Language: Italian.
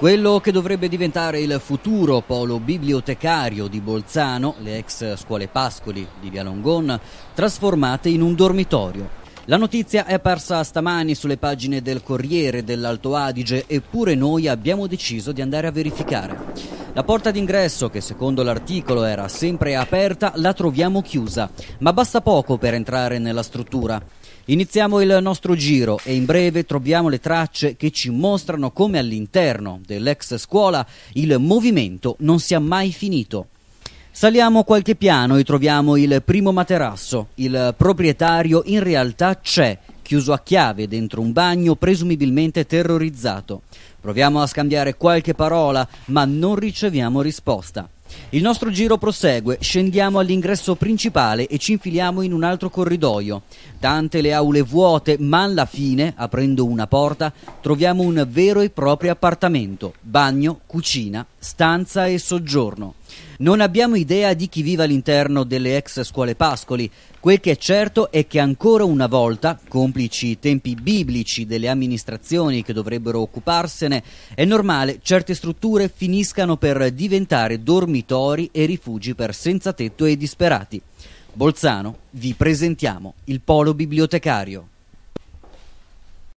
Quello che dovrebbe diventare il futuro polo bibliotecario di Bolzano, le ex scuole Pascoli di Via Longon, trasformate in un dormitorio. La notizia è apparsa stamani sulle pagine del Corriere dell'Alto Adige, eppure noi abbiamo deciso di andare a verificare. La porta d'ingresso, che secondo l'articolo era sempre aperta, la troviamo chiusa, ma basta poco per entrare nella struttura. Iniziamo il nostro giro e in breve troviamo le tracce che ci mostrano come all'interno dell'ex scuola il movimento non sia mai finito. Saliamo qualche piano e troviamo il primo materasso. Il proprietario in realtà c'è chiuso a chiave dentro un bagno presumibilmente terrorizzato. Proviamo a scambiare qualche parola, ma non riceviamo risposta. Il nostro giro prosegue, scendiamo all'ingresso principale e ci infiliamo in un altro corridoio. Tante le aule vuote, ma alla fine, aprendo una porta, troviamo un vero e proprio appartamento, bagno, cucina, stanza e soggiorno. Non abbiamo idea di chi viva all'interno delle ex scuole Pascoli. Quel che è certo è che ancora una volta, complici i tempi biblici delle amministrazioni che dovrebbero occuparsene, è normale certe strutture finiscano per diventare dormitori e rifugi per senzatetto e disperati. Bolzano vi presentiamo il Polo Bibliotecario.